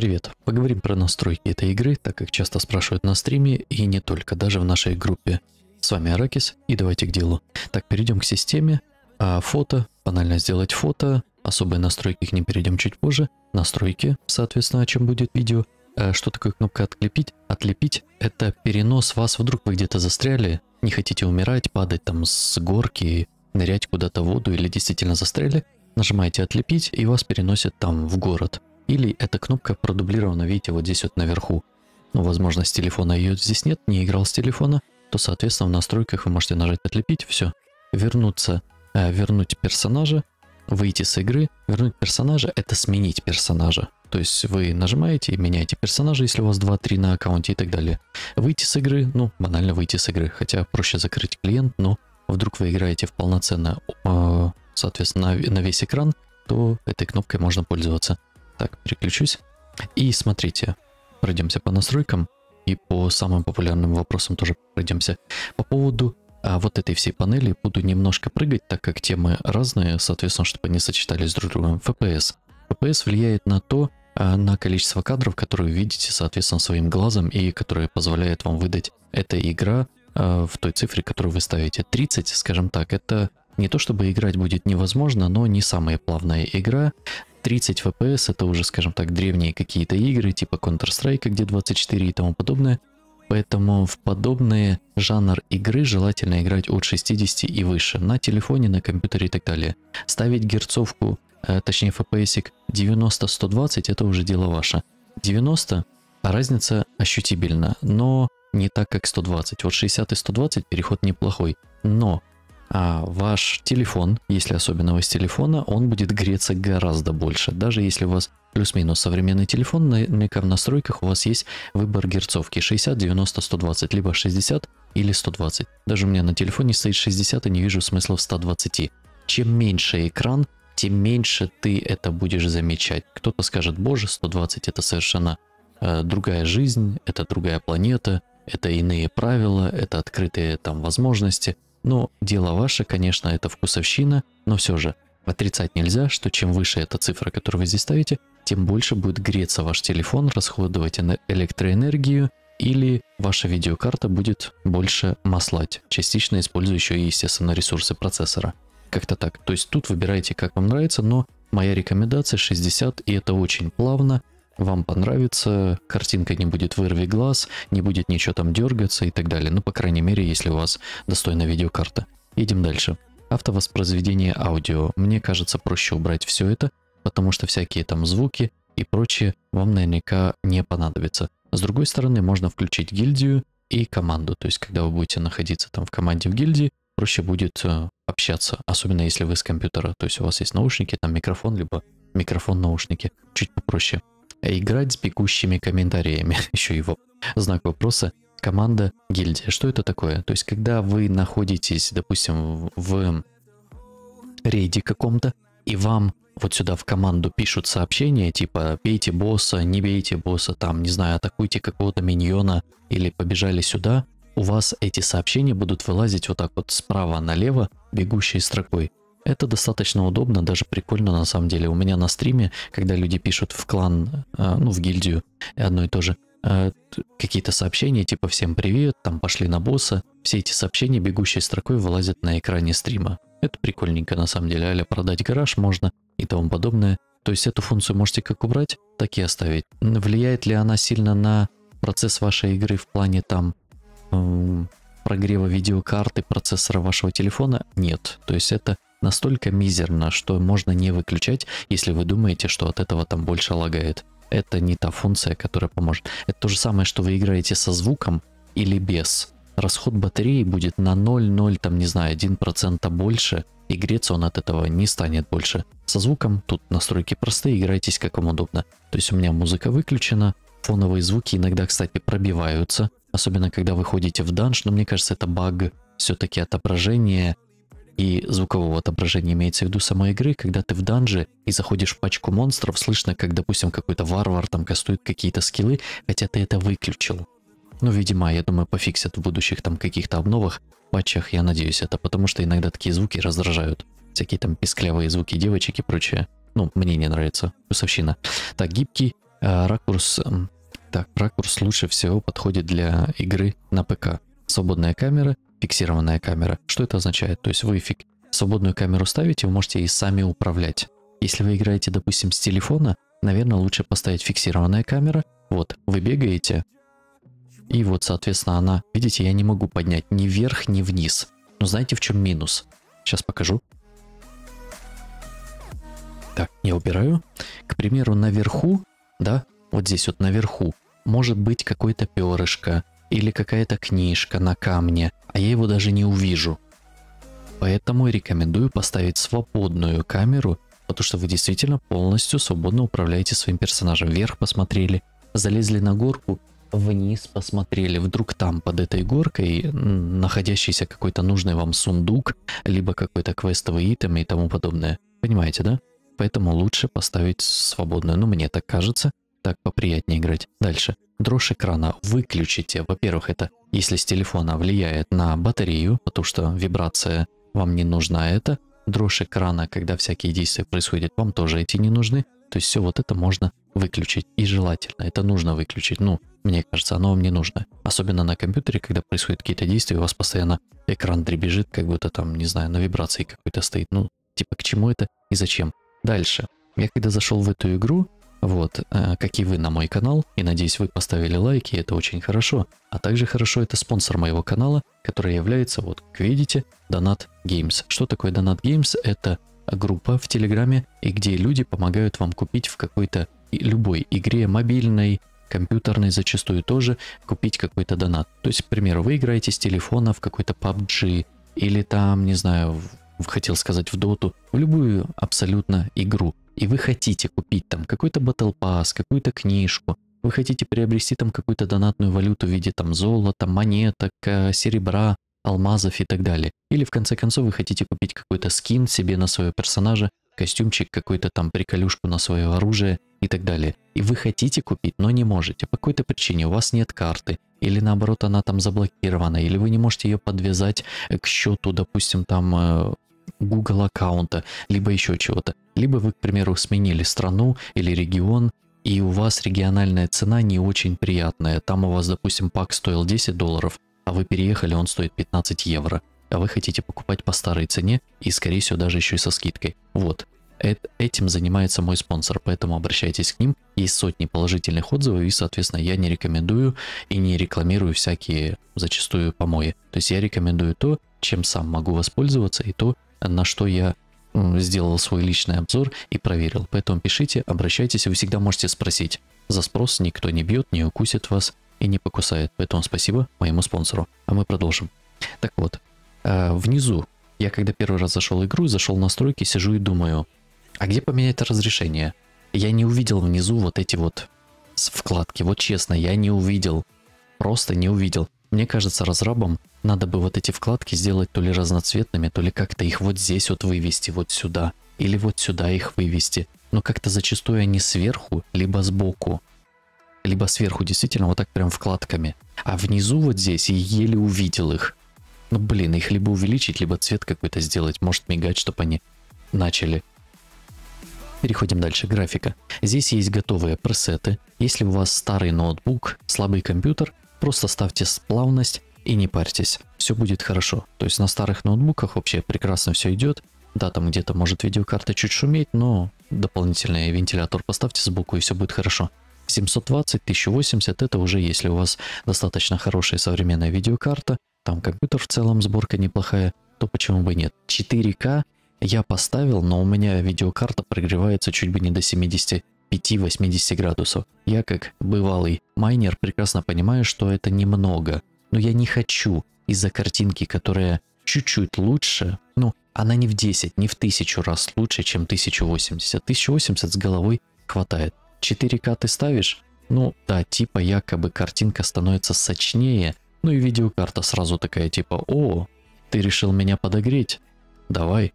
Привет! Поговорим про настройки этой игры, так как часто спрашивают на стриме и не только, даже в нашей группе. С вами Аракис и давайте к делу. Так, перейдем к системе. А, фото, банально сделать фото, особые настройки к ним перейдем чуть позже. Настройки, соответственно, о чем будет видео. А, что такое кнопка «Отлепить»? «Отлепить» — это перенос вас, вдруг вы где-то застряли, не хотите умирать, падать там с горки, нырять куда-то в воду или действительно застряли, нажимаете «Отлепить» и вас переносят там, в город. Или эта кнопка продублирована, видите, вот здесь вот наверху. Ну, возможно, с телефона ее здесь нет, не играл с телефона, то, соответственно, в настройках вы можете нажать «Отлепить», все. Вернуться, э, вернуть персонажа, выйти с игры. Вернуть персонажа – это сменить персонажа. То есть вы нажимаете и меняете персонажа, если у вас 2-3 на аккаунте и так далее. Выйти с игры, ну, банально выйти с игры. Хотя проще закрыть клиент, но вдруг вы играете в полноценно, э, соответственно, на, на весь экран, то этой кнопкой можно пользоваться. Так, переключусь. И смотрите, пройдемся по настройкам и по самым популярным вопросам тоже пройдемся. По поводу а, вот этой всей панели буду немножко прыгать, так как темы разные, соответственно, чтобы они сочетались друг с другом. FPS. FPS влияет на то, а, на количество кадров, которые вы видите, соответственно, своим глазом и которые позволяют вам выдать эта игра а, в той цифре, которую вы ставите. 30, скажем так, это не то чтобы играть будет невозможно, но не самая плавная игра, 30 FPS это уже, скажем так, древние какие-то игры, типа Counter-Strike, где 24 и тому подобное. Поэтому в подобные жанр игры желательно играть от 60 и выше, на телефоне, на компьютере и так далее. Ставить герцовку, э, точнее FPS 90-120 это уже дело ваше. 90, разница ощутибельна, но не так как 120. Вот 60 и 120 переход неплохой, но а ваш телефон, если особенно вы с телефона, он будет греться гораздо больше. Даже если у вас плюс-минус современный телефон, наверняка в настройках у вас есть выбор герцовки 60, 90, 120, либо 60 или 120. Даже у меня на телефоне стоит 60 и не вижу смысла в 120. Чем меньше экран, тем меньше ты это будешь замечать. Кто-то скажет, боже, 120 это совершенно э, другая жизнь, это другая планета, это иные правила, это открытые там возможности – ну, дело ваше, конечно, это вкусовщина, но все же отрицать нельзя, что чем выше эта цифра, которую вы здесь ставите, тем больше будет греться ваш телефон, расходовать электроэнергию, или ваша видеокарта будет больше маслать, частично используя еще и, естественно, ресурсы процессора. Как-то так. То есть тут выбирайте, как вам нравится, но моя рекомендация 60, и это очень плавно, вам понравится, картинка не будет вырви глаз, не будет ничего там дергаться и так далее. Ну, по крайней мере, если у вас достойная видеокарта. Идем дальше. Автовоспроизведение аудио. Мне кажется, проще убрать все это, потому что всякие там звуки и прочее вам наверняка не понадобится. С другой стороны, можно включить гильдию и команду. То есть, когда вы будете находиться там в команде в гильдии, проще будет э, общаться, особенно если вы с компьютера. То есть у вас есть наушники, там микрофон, либо микрофон-наушники. Чуть попроще. А играть с бегущими комментариями. Еще его знак вопроса. Команда, гильдия. Что это такое? То есть, когда вы находитесь, допустим, в рейде каком-то, и вам вот сюда в команду пишут сообщения, типа «бейте босса», «не бейте босса», там, не знаю, «атакуйте какого-то миньона» или «побежали сюда», у вас эти сообщения будут вылазить вот так вот справа налево бегущей строкой. Это достаточно удобно, даже прикольно на самом деле. У меня на стриме, когда люди пишут в клан, э, ну, в гильдию, одно и то же, э, какие-то сообщения, типа «Всем привет», там «Пошли на босса», все эти сообщения бегущей строкой вылазят на экране стрима. Это прикольненько на самом деле, аля продать гараж можно и тому подобное. То есть эту функцию можете как убрать, так и оставить. Влияет ли она сильно на процесс вашей игры в плане там эм, прогрева видеокарты, процессора вашего телефона? Нет. То есть это настолько мизерно, что можно не выключать, если вы думаете, что от этого там больше лагает. Это не та функция, которая поможет. Это то же самое, что вы играете со звуком или без. Расход батареи будет на 0,0, там не знаю, 1% больше, и греться он от этого не станет больше. Со звуком тут настройки простые, играйтесь как вам удобно. То есть у меня музыка выключена, фоновые звуки иногда, кстати, пробиваются, особенно когда вы ходите в данж, но мне кажется, это баг все-таки отображение и звукового отображения имеется в виду самой игры, когда ты в данже и заходишь в пачку монстров, слышно, как, допустим, какой-то варвар там кастует какие-то скиллы, хотя ты это выключил. Ну, видимо, я думаю, пофиксят в будущих там каких-то обновах, патчах, я надеюсь это, потому что иногда такие звуки раздражают. Всякие там песклявые звуки девочек и прочее. Ну, мне не нравится. Плюсовщина. Так, гибкий э, ракурс... Э, так, ракурс лучше всего подходит для игры на ПК. Свободная камера — фиксированная камера. Что это означает? То есть вы фик... свободную камеру ставите, вы можете и сами управлять. Если вы играете, допустим, с телефона, наверное, лучше поставить фиксированная камера. Вот, вы бегаете, и вот, соответственно, она, видите, я не могу поднять ни вверх, ни вниз. Но знаете, в чем минус? Сейчас покажу. Так, я убираю. К примеру, наверху, да, вот здесь вот наверху, может быть какое-то перышко или какая-то книжка на камне а я его даже не увижу. Поэтому рекомендую поставить свободную камеру, потому что вы действительно полностью свободно управляете своим персонажем. Вверх посмотрели, залезли на горку, вниз посмотрели, вдруг там под этой горкой находящийся какой-то нужный вам сундук, либо какой-то квестовый итем и тому подобное. Понимаете, да? Поэтому лучше поставить свободную, ну мне так кажется, так поприятнее играть. Дальше дрожь экрана выключите. Во-первых, это если с телефона влияет на батарею, потому что вибрация вам не нужна это. Дрожь экрана, когда всякие действия происходят, вам тоже эти не нужны. То есть все вот это можно выключить. И желательно, это нужно выключить. Ну, мне кажется, оно вам не нужно. Особенно на компьютере, когда происходят какие-то действия, у вас постоянно экран дребежит, как будто там, не знаю, на вибрации какой-то стоит. Ну, типа к чему это и зачем. Дальше. Я когда зашел в эту игру, вот, э, какие вы на мой канал, и надеюсь, вы поставили лайки, это очень хорошо. А также хорошо это спонсор моего канала, который является, вот, как видите, Donut Games. Что такое Donut Games? Это группа в Телеграме, и где люди помогают вам купить в какой-то любой игре, мобильной, компьютерной зачастую тоже, купить какой-то донат. То есть, к примеру, вы играете с телефона в какой-то PUBG, или там, не знаю, хотел сказать, в доту, в любую абсолютно игру и вы хотите купить там какой-то Battle Pass, какую-то книжку, вы хотите приобрести там какую-то донатную валюту в виде там золота, монеток, э, серебра, алмазов и так далее. Или в конце концов вы хотите купить какой-то скин себе на своего персонажа, костюмчик, какую-то там приколюшку на свое оружие и так далее. И вы хотите купить, но не можете. По какой-то причине у вас нет карты, или наоборот она там заблокирована, или вы не можете ее подвязать э, к счету, допустим, там э, Google аккаунта, либо еще чего-то. Либо вы, к примеру, сменили страну или регион, и у вас региональная цена не очень приятная. Там у вас, допустим, пак стоил 10 долларов, а вы переехали, он стоит 15 евро. А вы хотите покупать по старой цене и, скорее всего, даже еще и со скидкой. Вот. Э этим занимается мой спонсор, поэтому обращайтесь к ним. Есть сотни положительных отзывов, и, соответственно, я не рекомендую и не рекламирую всякие зачастую помои. То есть я рекомендую то, чем сам могу воспользоваться, и то, на что я сделал свой личный обзор и проверил. Поэтому пишите, обращайтесь, вы всегда можете спросить. За спрос никто не бьет, не укусит вас и не покусает. Поэтому спасибо моему спонсору. А мы продолжим. Так вот, э, внизу я когда первый раз зашел в игру, зашел в настройки, сижу и думаю, а где поменять разрешение? Я не увидел внизу вот эти вот вкладки. Вот честно, я не увидел. Просто не увидел. Мне кажется, разрабам надо бы вот эти вкладки сделать то ли разноцветными, то ли как-то их вот здесь вот вывести, вот сюда, или вот сюда их вывести. Но как-то зачастую они сверху, либо сбоку, либо сверху действительно вот так прям вкладками. А внизу вот здесь я еле увидел их. Ну блин, их либо увеличить, либо цвет какой-то сделать, может мигать, чтобы они начали. Переходим дальше, графика. Здесь есть готовые пресеты. Если у вас старый ноутбук, слабый компьютер, Просто ставьте сплавность и не парьтесь, все будет хорошо. То есть на старых ноутбуках вообще прекрасно все идет. Да, там где-то может видеокарта чуть шуметь, но дополнительный вентилятор поставьте сбоку и все будет хорошо. 720, 1080 это уже если у вас достаточно хорошая современная видеокарта, там компьютер в целом сборка неплохая, то почему бы нет. 4К я поставил, но у меня видеокарта прогревается чуть бы не до 70 5-80 градусов. Я, как бывалый майнер, прекрасно понимаю, что это немного. Но я не хочу из-за картинки, которая чуть-чуть лучше, ну, она не в 10, не в 1000 раз лучше, чем 1080. 1080 с головой хватает. 4К ты ставишь? Ну, да, типа якобы картинка становится сочнее. Ну и видеокарта сразу такая типа, о, ты решил меня подогреть? Давай,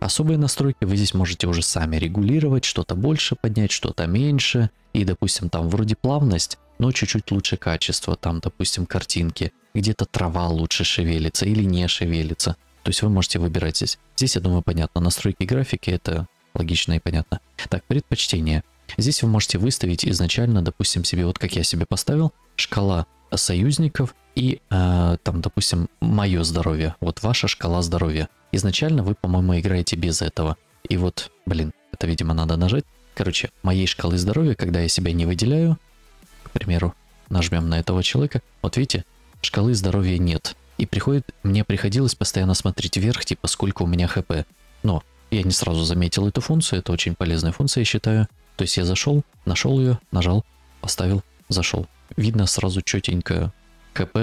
Особые настройки вы здесь можете уже сами регулировать, что-то больше поднять, что-то меньше. И, допустим, там вроде плавность, но чуть-чуть лучше качество, там, допустим, картинки. Где-то трава лучше шевелится или не шевелится. То есть вы можете выбирать здесь. Здесь, я думаю, понятно. Настройки графики это логично и понятно. Так, предпочтение. Здесь вы можете выставить изначально, допустим, себе, вот как я себе поставил, шкала союзников и, э, там, допустим, мое здоровье, вот ваша шкала здоровья. Изначально вы, по-моему, играете без этого. И вот, блин, это, видимо, надо нажать. Короче, моей шкалы здоровья, когда я себя не выделяю, к примеру, нажмем на этого человека, вот видите, шкалы здоровья нет. И приходит, мне приходилось постоянно смотреть вверх, типа, сколько у меня хп. Но я не сразу заметил эту функцию, это очень полезная функция, я считаю. То есть я зашел, нашел ее, нажал, поставил, зашел. Видно сразу четенько КП,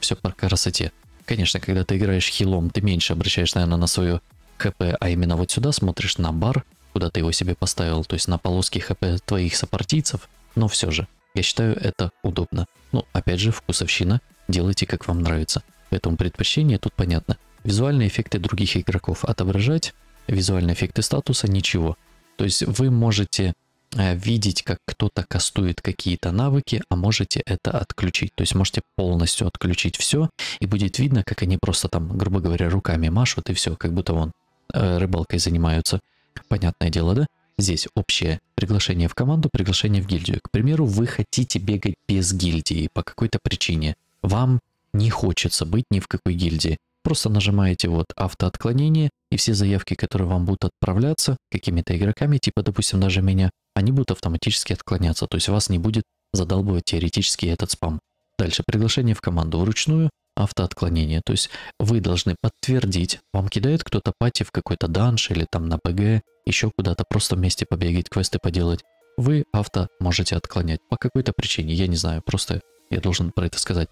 все по красоте. Конечно, когда ты играешь хилом, ты меньше обращаешь, наверное, на свое ХП, а именно вот сюда смотришь на бар, куда ты его себе поставил, то есть на полоски ХП твоих сопартийцев, но все же, я считаю это удобно. Ну, опять же, вкусовщина, делайте как вам нравится. Поэтому предпочтение тут понятно. Визуальные эффекты других игроков отображать, визуальные эффекты статуса ничего. То есть вы можете Э, видеть, как кто-то кастует какие-то навыки, а можете это отключить. То есть можете полностью отключить все, и будет видно, как они просто там, грубо говоря, руками машут, и все, как будто вон э, рыбалкой занимаются. Понятное дело, да? Здесь общее приглашение в команду, приглашение в гильдию. К примеру, вы хотите бегать без гильдии по какой-то причине. Вам не хочется быть ни в какой гильдии. Просто нажимаете вот автоотклонение, и все заявки, которые вам будут отправляться какими-то игроками, типа, допустим, даже меня, они будут автоматически отклоняться, то есть вас не будет задолбывать теоретически этот спам. Дальше приглашение в команду вручную, автоотклонение. То есть вы должны подтвердить, вам кидает кто-то пати в какой-то данж или там на ПГ, еще куда-то просто вместе побегать, квесты поделать. Вы авто можете отклонять по какой-то причине, я не знаю, просто я должен про это сказать.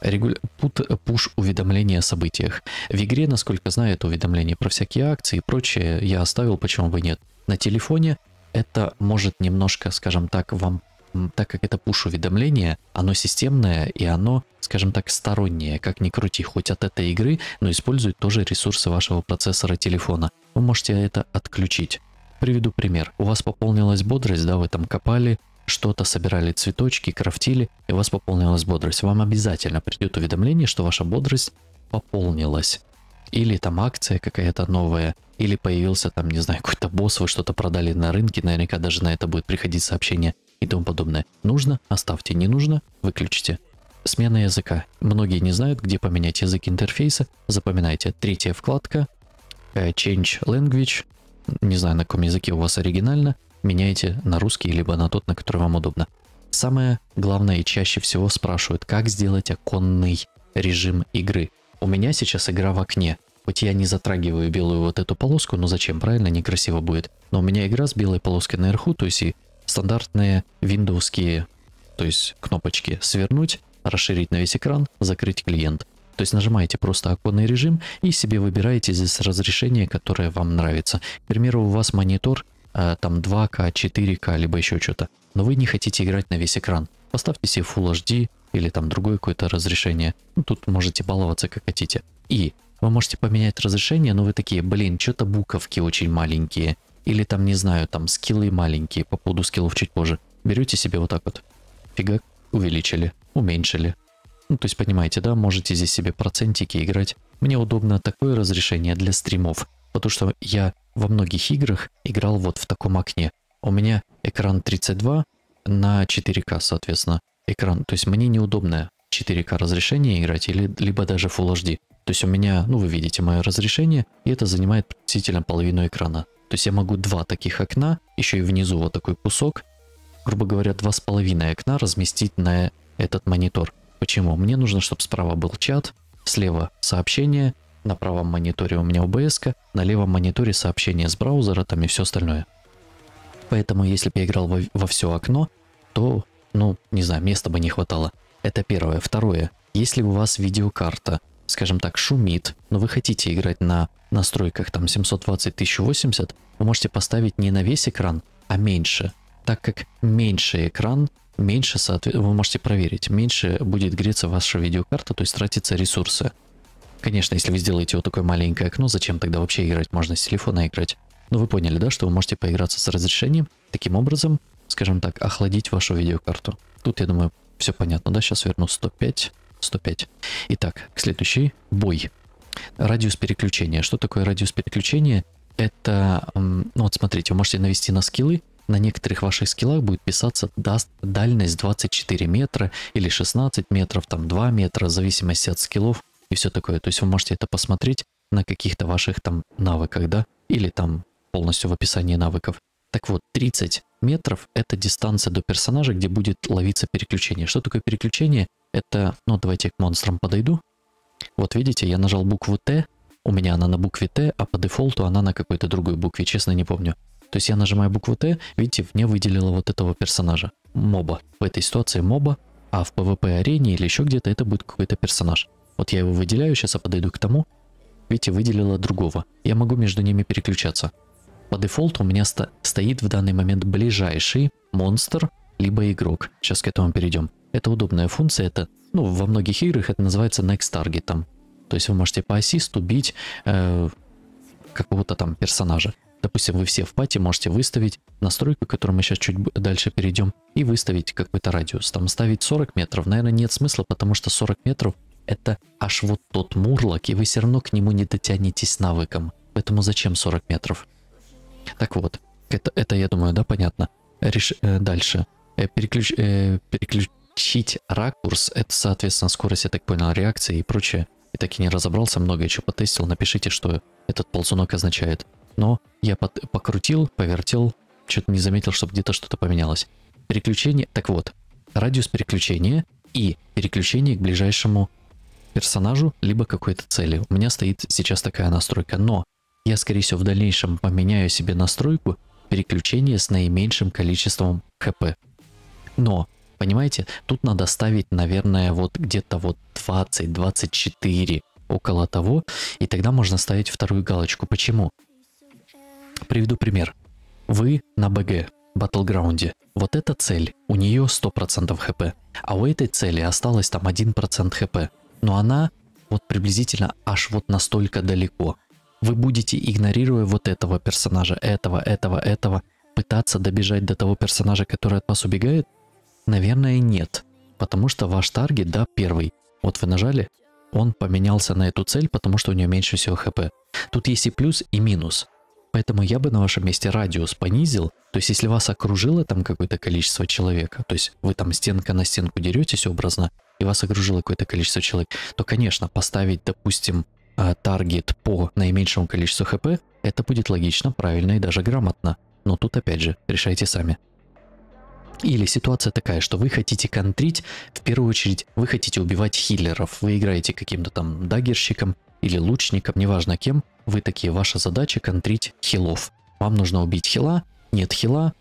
Регуля... Пуш-уведомления о событиях. В игре, насколько знаю, это уведомления про всякие акции и прочее. Я оставил, почему бы нет. На телефоне это может немножко, скажем так, вам так как это пуш-уведомление, оно системное и оно, скажем так, стороннее, как ни крути, хоть от этой игры, но использует тоже ресурсы вашего процессора телефона. Вы можете это отключить. Приведу пример. У вас пополнилась бодрость, да, вы там копали, что-то собирали, цветочки, крафтили, и у вас пополнилась бодрость. Вам обязательно придет уведомление, что ваша бодрость пополнилась. Или там акция какая-то новая, или появился там, не знаю, какой-то босс, вы что-то продали на рынке, наверняка даже на это будет приходить сообщение и тому подобное. Нужно, оставьте, не нужно, выключите. Смена языка. Многие не знают, где поменять язык интерфейса. Запоминайте. Третья вкладка. Э, Change language. Не знаю, на каком языке у вас оригинально меняйте на русский, либо на тот, на который вам удобно. Самое главное и чаще всего спрашивают, как сделать оконный режим игры. У меня сейчас игра в окне. Хоть я не затрагиваю белую вот эту полоску, но зачем, правильно, некрасиво будет. Но у меня игра с белой полоской наверху, то есть и стандартные виндовские, то есть кнопочки свернуть, расширить на весь экран, закрыть клиент. То есть нажимаете просто оконный режим и себе выбираете здесь разрешение, которое вам нравится. К примеру, у вас монитор Э, там 2К, 4К, либо еще что-то, но вы не хотите играть на весь экран. Поставьте себе Full HD или там другое какое-то разрешение. Ну, тут можете баловаться как хотите. И вы можете поменять разрешение, но вы такие, блин, что-то буковки очень маленькие. Или там, не знаю, там скиллы маленькие, по поводу скиллов чуть позже. Берете себе вот так вот. Фига, увеличили, уменьшили. Ну, то есть, понимаете, да, можете здесь себе процентики играть. Мне удобно такое разрешение для стримов, потому что я во многих играх играл вот в таком окне. У меня экран 32 на 4К, соответственно, экран. То есть мне неудобно 4К разрешение играть, или, либо даже Full HD. То есть у меня, ну вы видите мое разрешение, и это занимает приблизительно половину экрана. То есть я могу два таких окна, еще и внизу вот такой кусок, грубо говоря, два с половиной окна разместить на этот монитор. Почему? Мне нужно, чтобы справа был чат, слева сообщение, на правом мониторе у меня OBS, на левом мониторе сообщения с браузера там и все остальное. Поэтому если бы я играл во, во все окно, то, ну, не знаю, места бы не хватало. Это первое. Второе. Если у вас видеокарта, скажем так, шумит, но вы хотите играть на настройках там 720-1080, вы можете поставить не на весь экран, а меньше. Так как меньше экран, меньше, соответ... вы можете проверить, меньше будет греться ваша видеокарта, то есть тратятся ресурсы. Конечно, если вы сделаете вот такое маленькое окно, зачем тогда вообще играть? Можно с телефона играть. Но вы поняли, да, что вы можете поиграться с разрешением, таким образом, скажем так, охладить вашу видеокарту. Тут, я думаю, все понятно, да? Сейчас верну 105, 105. Итак, к следующей. Бой. Радиус переключения. Что такое радиус переключения? Это, ну вот смотрите, вы можете навести на скиллы, на некоторых ваших скиллах будет писаться даст дальность 24 метра или 16 метров, там 2 метра, в зависимости от скиллов и все такое. То есть вы можете это посмотреть на каких-то ваших там навыках, да, или там полностью в описании навыков. Так вот, 30 метров — это дистанция до персонажа, где будет ловиться переключение. Что такое переключение? Это, ну, давайте я к монстрам подойду. Вот видите, я нажал букву Т, у меня она на букве Т, а по дефолту она на какой-то другой букве, честно не помню. То есть я нажимаю букву Т, видите, мне выделило вот этого персонажа, моба. В этой ситуации моба, а в PvP арене или еще где-то это будет какой-то персонаж. Вот я его выделяю, сейчас я подойду к тому. Видите, выделила другого. Я могу между ними переключаться. По дефолту у меня сто стоит в данный момент ближайший монстр, либо игрок. Сейчас к этому перейдем. Это удобная функция, это, ну, во многих играх это называется next target там. То есть вы можете по оси бить э, какого-то там персонажа. Допустим, вы все в пати можете выставить настройку, к которой мы сейчас чуть дальше перейдем, и выставить какой-то радиус. Там ставить 40 метров, наверное, нет смысла, потому что 40 метров это аж вот тот мурлок, и вы все равно к нему не дотянетесь навыком. Поэтому зачем 40 метров? Так вот, это, это я думаю, да, понятно. Реш... Э, дальше. Э, переключ... Э, переключить ракурс, это, соответственно, скорость, я так понял, реакции и прочее. И так и не разобрался, многое еще потестил. Напишите, что этот ползунок означает. Но я под... покрутил, повертел, что-то не заметил, чтобы где-то что-то поменялось. Переключение, так вот, радиус переключения и переключение к ближайшему персонажу, либо какой-то цели. У меня стоит сейчас такая настройка, но я, скорее всего, в дальнейшем поменяю себе настройку переключения с наименьшим количеством хп. Но, понимаете, тут надо ставить, наверное, вот где-то вот 20-24, около того, и тогда можно ставить вторую галочку. Почему? Приведу пример. Вы на БГ, батлграунде. Вот эта цель, у нее 100% хп, а у этой цели осталось там 1% хп но она вот приблизительно аж вот настолько далеко. Вы будете, игнорируя вот этого персонажа, этого, этого, этого, пытаться добежать до того персонажа, который от вас убегает? Наверное, нет. Потому что ваш таргет, да, первый. Вот вы нажали, он поменялся на эту цель, потому что у нее меньше всего хп. Тут есть и плюс, и минус. Поэтому я бы на вашем месте радиус понизил. То есть, если вас окружило там какое-то количество человека, то есть вы там стенка на стенку деретесь образно, и вас окружило какое-то количество человек, то, конечно, поставить, допустим, а, таргет по наименьшему количеству хп, это будет логично, правильно и даже грамотно. Но тут, опять же, решайте сами. Или ситуация такая, что вы хотите контрить, в первую очередь вы хотите убивать хиллеров, вы играете каким-то там дагерщиком или лучником, неважно кем, вы такие, ваша задача контрить хилов. Вам нужно убить хила, нет хила,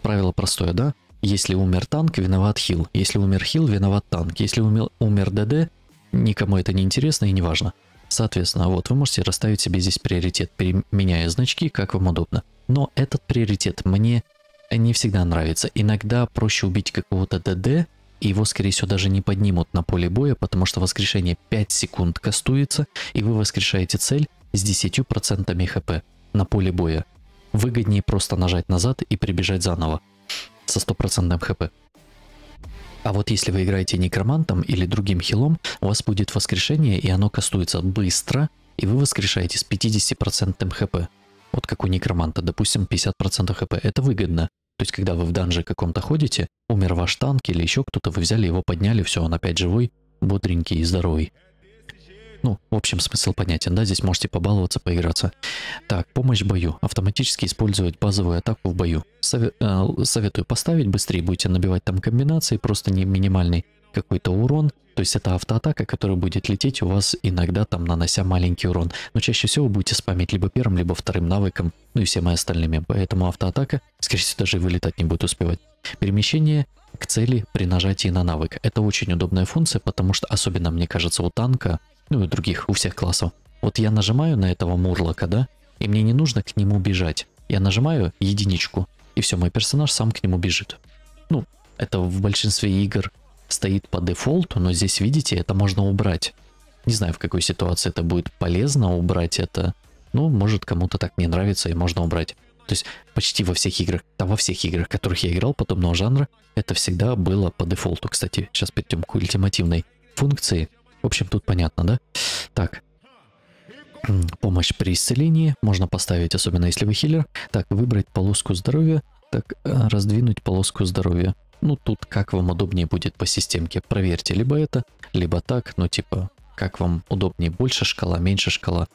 правило простое, да? Если умер танк, виноват хил. Если умер хил, виноват танк. Если умер, умер ДД, никому это не интересно и не важно. Соответственно, а вот вы можете расставить себе здесь приоритет, меняя значки, как вам удобно. Но этот приоритет мне не всегда нравится. Иногда проще убить какого-то ДД, и его, скорее всего, даже не поднимут на поле боя, потому что воскрешение 5 секунд кастуется, и вы воскрешаете цель с 10% хп на поле боя. Выгоднее просто нажать назад и прибежать заново со стопроцентным хп. А вот если вы играете некромантом или другим хилом, у вас будет воскрешение, и оно кастуется быстро, и вы воскрешаете с 50% хп. Вот как у некроманта, допустим, 50% хп. Это выгодно. То есть, когда вы в данже каком-то ходите, умер ваш танк или еще кто-то, вы взяли его, подняли, все, он опять живой, бодренький и здоровый. Ну, в общем, смысл понятен, да, здесь можете побаловаться, поиграться. Так, помощь в бою. Автоматически использовать базовую атаку в бою. Сове э, советую поставить, быстрее будете набивать там комбинации, просто не минимальный какой-то урон. То есть это автоатака, которая будет лететь у вас иногда там нанося маленький урон. Но чаще всего вы будете спамить либо первым, либо вторым навыком, ну и всем остальными. Поэтому автоатака, скорее всего, даже вылетать не будет успевать. Перемещение к цели при нажатии на навык. Это очень удобная функция, потому что, особенно мне кажется, у танка ну и других, у всех классов. Вот я нажимаю на этого Мурлока, да, и мне не нужно к нему бежать. Я нажимаю единичку, и все, мой персонаж сам к нему бежит. Ну, это в большинстве игр стоит по дефолту, но здесь, видите, это можно убрать. Не знаю, в какой ситуации это будет полезно убрать это. Ну, может, кому-то так не нравится, и можно убрать. То есть почти во всех играх, там во всех играх, в которых я играл подобного жанра, это всегда было по дефолту. Кстати, сейчас перейдем к ультимативной функции. В общем, тут понятно, да? Так. Помощь при исцелении можно поставить, особенно если вы хиллер. Так, выбрать полоску здоровья. Так, э, раздвинуть полоску здоровья. Ну, тут как вам удобнее будет по системке. Проверьте либо это, либо так. Ну, типа, как вам удобнее. Больше шкала, меньше шкала.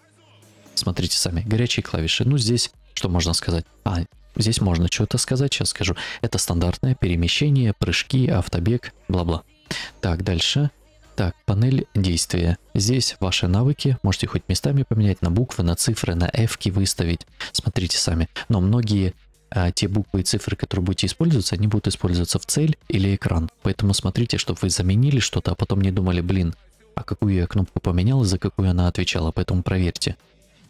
Смотрите сами. Горячие клавиши. Ну, здесь что можно сказать? А, здесь можно что-то сказать, сейчас скажу. Это стандартное перемещение, прыжки, автобег, бла-бла. Так, дальше. Так, панель действия. Здесь ваши навыки, можете хоть местами поменять на буквы, на цифры, на f выставить. Смотрите сами. Но многие а, те буквы и цифры, которые будете использоваться, они будут использоваться в цель или экран. Поэтому смотрите, чтобы вы заменили что-то, а потом не думали, блин, а какую я кнопку поменял и за какую она отвечала, поэтому проверьте.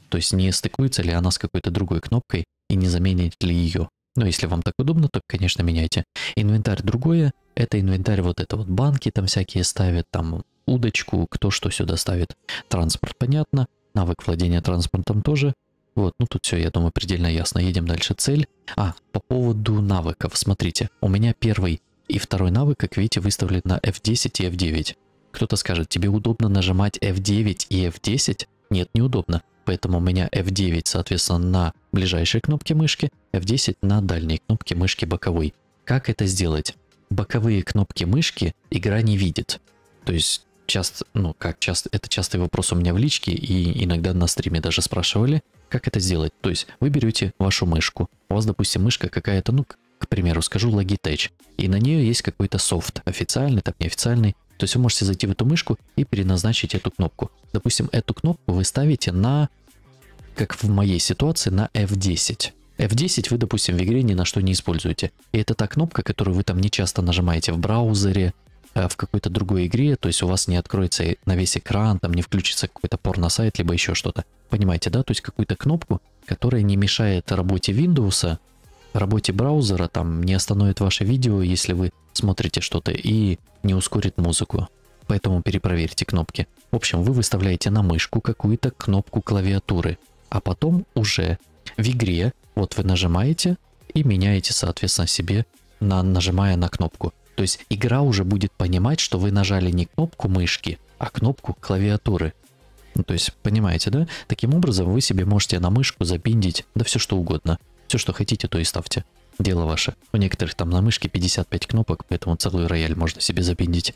То есть не стыкуется ли она с какой-то другой кнопкой и не заменит ли ее. Но если вам так удобно, то, конечно, меняйте. Инвентарь другое, это инвентарь, вот это вот банки там всякие ставят, там удочку, кто что сюда ставит. Транспорт, понятно. Навык владения транспортом тоже. Вот, ну тут все, я думаю, предельно ясно. Едем дальше. Цель. А, по поводу навыков. Смотрите, у меня первый и второй навык, как видите, выставлен на F10 и F9. Кто-то скажет, тебе удобно нажимать F9 и F10? Нет, неудобно. Поэтому у меня F9, соответственно, на ближайшей кнопке мышки, F10 на дальней кнопке мышки боковой. Как это сделать? боковые кнопки мышки игра не видит. То есть часто, ну как часто, это частый вопрос у меня в личке, и иногда на стриме даже спрашивали, как это сделать. То есть вы берете вашу мышку, у вас, допустим, мышка какая-то, ну, к примеру, скажу Logitech, и на нее есть какой-то софт, официальный, там неофициальный, то есть вы можете зайти в эту мышку и переназначить эту кнопку. Допустим, эту кнопку вы ставите на, как в моей ситуации, на F10. F10 вы, допустим, в игре ни на что не используете. И это та кнопка, которую вы там не часто нажимаете в браузере, э, в какой-то другой игре, то есть у вас не откроется на весь экран, там не включится какой-то порно-сайт, либо еще что-то. Понимаете, да? То есть какую-то кнопку, которая не мешает работе Windows, работе браузера, там не остановит ваше видео, если вы смотрите что-то, и не ускорит музыку. Поэтому перепроверьте кнопки. В общем, вы выставляете на мышку какую-то кнопку клавиатуры, а потом уже в игре. Вот вы нажимаете и меняете, соответственно, себе, на, нажимая на кнопку. То есть игра уже будет понимать, что вы нажали не кнопку мышки, а кнопку клавиатуры. Ну, то есть, понимаете, да? Таким образом вы себе можете на мышку запиндить, да все что угодно. Все, что хотите, то и ставьте. Дело ваше. У некоторых там на мышке 55 кнопок, поэтому целый рояль можно себе запиндить.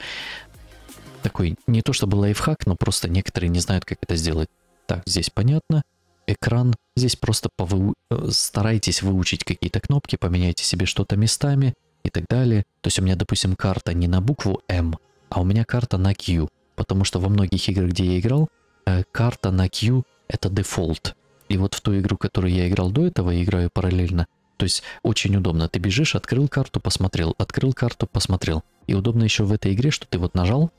Такой, не то чтобы лайфхак, но просто некоторые не знают, как это сделать. Так, здесь понятно экран. Здесь просто повы... Э, старайтесь выучить какие-то кнопки, поменяйте себе что-то местами и так далее. То есть у меня, допустим, карта не на букву М, а у меня карта на Q. Потому что во многих играх, где я играл, э, карта на Q это дефолт. И вот в ту игру, которую я играл до этого, я играю параллельно. То есть очень удобно. Ты бежишь, открыл карту, посмотрел, открыл карту, посмотрел. И удобно еще в этой игре, что ты вот нажал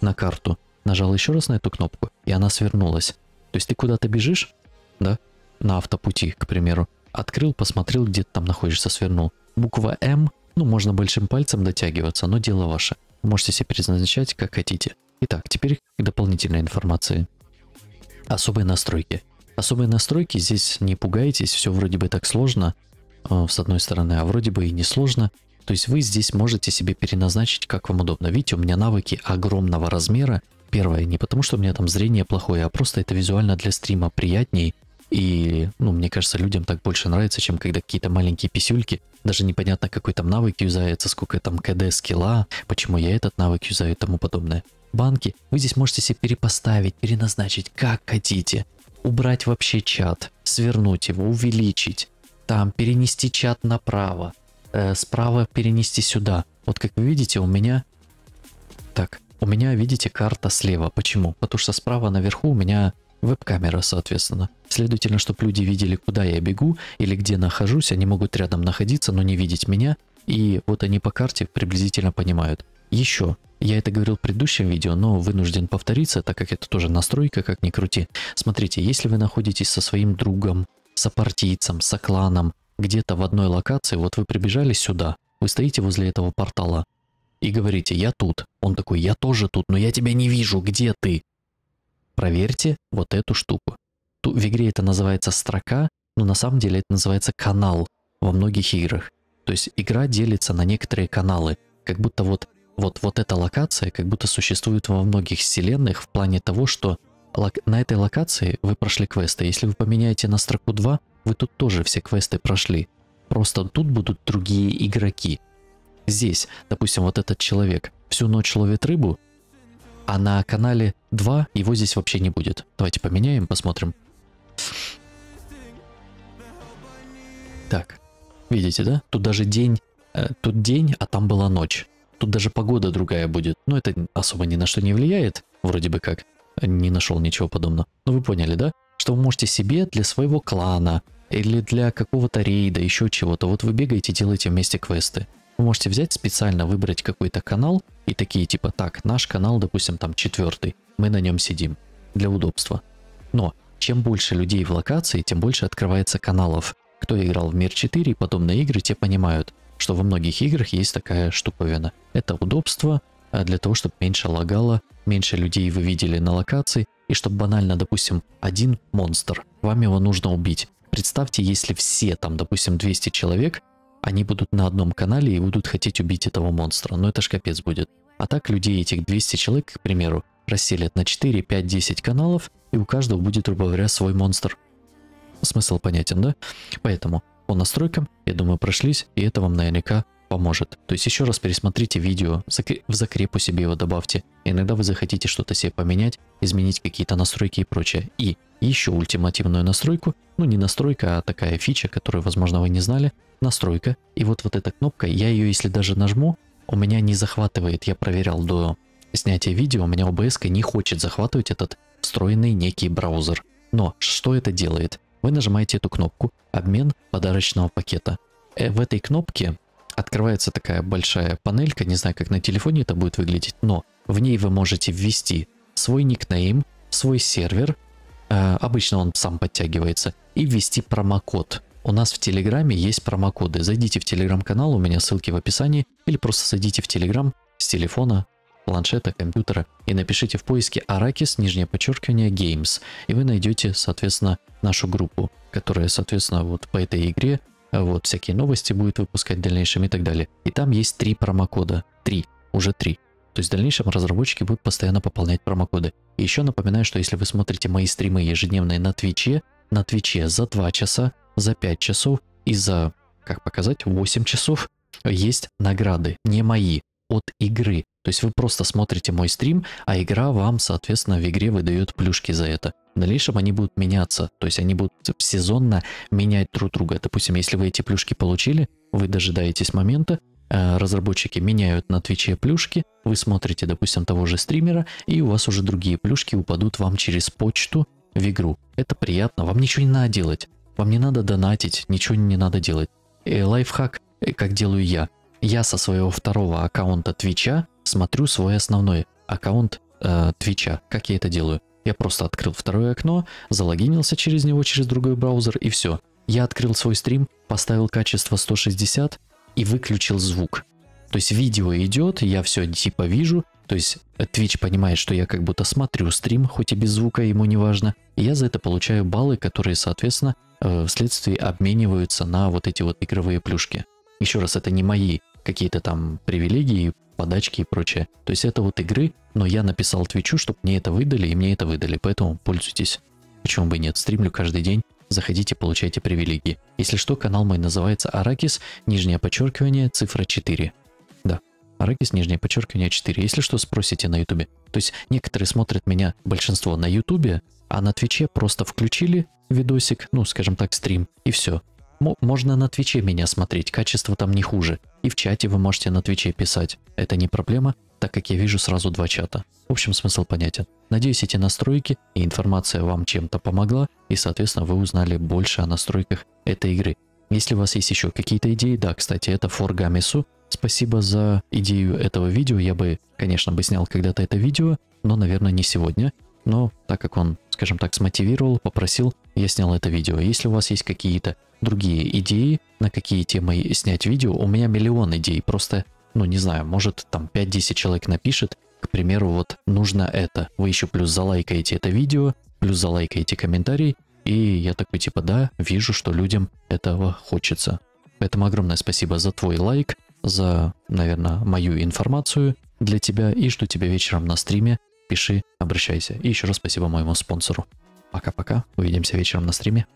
на карту, нажал еще раз на эту кнопку, и она свернулась. То есть ты куда-то бежишь, да, на автопути, к примеру. Открыл, посмотрел, где ты там находишься, свернул. Буква М, ну, можно большим пальцем дотягиваться, но дело ваше. Можете себе перезначать, как хотите. Итак, теперь к дополнительной информации. Особые настройки. Особые настройки, здесь не пугайтесь, все вроде бы так сложно, э, с одной стороны, а вроде бы и не сложно. То есть вы здесь можете себе переназначить, как вам удобно. Видите, у меня навыки огромного размера. Первое, не потому что у меня там зрение плохое, а просто это визуально для стрима приятней и, ну, мне кажется, людям так больше нравится, чем когда какие-то маленькие писюльки, даже непонятно, какой там навык юзается, сколько там КД, скилла, почему я этот навык юзаю и тому подобное. Банки вы здесь можете себе перепоставить, переназначить, как хотите. Убрать вообще чат, свернуть его, увеличить, там перенести чат направо, э, справа перенести сюда. Вот как вы видите, у меня... Так, у меня, видите, карта слева. Почему? Потому что справа наверху у меня Веб-камера, соответственно. Следовательно, чтобы люди видели, куда я бегу или где нахожусь, они могут рядом находиться, но не видеть меня, и вот они по карте приблизительно понимают. Еще, я это говорил в предыдущем видео, но вынужден повториться, так как это тоже настройка, как ни крути. Смотрите, если вы находитесь со своим другом, сопартийцем, кланом, где-то в одной локации, вот вы прибежали сюда, вы стоите возле этого портала и говорите «я тут». Он такой «я тоже тут, но я тебя не вижу, где ты?» проверьте вот эту штуку. Ту, в игре это называется строка, но на самом деле это называется канал во многих играх. То есть игра делится на некоторые каналы, как будто вот, вот, вот эта локация как будто существует во многих вселенных в плане того, что на этой локации вы прошли квесты. Если вы поменяете на строку 2, вы тут тоже все квесты прошли. Просто тут будут другие игроки. Здесь, допустим, вот этот человек всю ночь ловит рыбу, а на канале 2 его здесь вообще не будет. Давайте поменяем, посмотрим. Так, видите, да? Тут даже день, э, тут день, а там была ночь. Тут даже погода другая будет. Но это особо ни на что не влияет, вроде бы как. Не нашел ничего подобного. Но ну, вы поняли, да? Что вы можете себе для своего клана или для какого-то рейда, еще чего-то. Вот вы бегаете, делаете вместе квесты. Вы можете взять специально, выбрать какой-то канал и такие типа, так, наш канал, допустим, там четвертый, мы на нем сидим для удобства. Но чем больше людей в локации, тем больше открывается каналов. Кто играл в Мир 4 и потом на игры, те понимают, что во многих играх есть такая штуковина. Это удобство э, для того, чтобы меньше лагало, меньше людей вы видели на локации, и чтобы банально, допустим, один монстр, вам его нужно убить. Представьте, если все там, допустим, 200 человек, они будут на одном канале и будут хотеть убить этого монстра. Но ну, это ж капец будет. А так людей этих 200 человек, к примеру, расселят на 4, 5, 10 каналов, и у каждого будет, грубо говоря, свой монстр. Смысл понятен, да? Поэтому по настройкам, я думаю, прошлись, и это вам наверняка поможет. То есть еще раз пересмотрите видео, в закрепу себе его добавьте. Иногда вы захотите что-то себе поменять, изменить какие-то настройки и прочее. И еще ультимативную настройку, ну не настройка, а такая фича, которую, возможно, вы не знали, настройка. И вот вот эта кнопка, я ее, если даже нажму, у меня не захватывает, я проверял до снятия видео, у меня OBS не хочет захватывать этот встроенный некий браузер. Но что это делает? Вы нажимаете эту кнопку «Обмен подарочного пакета». Э, в этой кнопке открывается такая большая панелька, не знаю, как на телефоне это будет выглядеть, но в ней вы можете ввести свой никнейм, свой сервер, э, обычно он сам подтягивается, и ввести промокод. У нас в Телеграме есть промокоды. Зайдите в Телеграм-канал, у меня ссылки в описании, или просто зайдите в Телеграм с телефона, планшета, компьютера и напишите в поиске Arakis нижнее подчеркивание, Games, и вы найдете, соответственно, нашу группу, которая, соответственно, вот по этой игре вот, всякие новости будет выпускать в дальнейшем и так далее. И там есть три промокода, три, уже три. То есть в дальнейшем разработчики будут постоянно пополнять промокоды. И еще напоминаю, что если вы смотрите мои стримы ежедневные на Твиче, на Твиче за 2 часа, за 5 часов и за, как показать, 8 часов есть награды, не мои, от игры. То есть вы просто смотрите мой стрим, а игра вам, соответственно, в игре выдает плюшки за это в дальнейшем они будут меняться, то есть они будут сезонно менять друг друга. Допустим, если вы эти плюшки получили, вы дожидаетесь момента, э, разработчики меняют на Твиче плюшки, вы смотрите, допустим, того же стримера, и у вас уже другие плюшки упадут вам через почту в игру. Это приятно, вам ничего не надо делать, вам не надо донатить, ничего не надо делать. И э, лайфхак, э, как делаю я. Я со своего второго аккаунта Твича смотрю свой основной аккаунт э, Твича. Как я это делаю? Я просто открыл второе окно, залогинился через него через другой браузер и все. Я открыл свой стрим, поставил качество 160 и выключил звук. То есть видео идет, я все типа вижу, то есть Twitch понимает, что я как будто смотрю стрим, хоть и без звука, ему не важно. И я за это получаю баллы, которые, соответственно, э, вследствие обмениваются на вот эти вот игровые плюшки. Еще раз, это не мои какие-то там привилегии, подачки и прочее. То есть это вот игры, но я написал Твичу, чтобы мне это выдали, и мне это выдали, поэтому пользуйтесь. Почему бы и нет, стримлю каждый день, заходите, получайте привилегии. Если что, канал мой называется Аракис, нижнее подчеркивание, цифра 4. Да, Аракис, нижнее подчеркивание 4, если что, спросите на ютубе. То есть некоторые смотрят меня, большинство, на ютубе, а на Твиче просто включили видосик, ну, скажем так, стрим, и все. М можно на Твиче меня смотреть, качество там не хуже. И в чате вы можете на Твиче писать. Это не проблема, так как я вижу сразу два чата. В общем, смысл понятен. Надеюсь, эти настройки и информация вам чем-то помогла, и, соответственно, вы узнали больше о настройках этой игры. Если у вас есть еще какие-то идеи, да, кстати, это Форгамису. Спасибо за идею этого видео. Я бы, конечно, бы снял когда-то это видео, но, наверное, не сегодня. Но так как он, скажем так, смотивировал, попросил, я снял это видео. Если у вас есть какие-то другие идеи, на какие темы снять видео, у меня миллион идей. Просто, ну не знаю, может там 5-10 человек напишет, к примеру, вот нужно это. Вы еще плюс залайкаете это видео, плюс залайкаете комментарий, и я такой типа, да, вижу, что людям этого хочется. Поэтому огромное спасибо за твой лайк, за, наверное, мою информацию для тебя и что тебе вечером на стриме. Пиши, обращайся. И еще раз спасибо моему спонсору. Пока-пока. Увидимся вечером на стриме.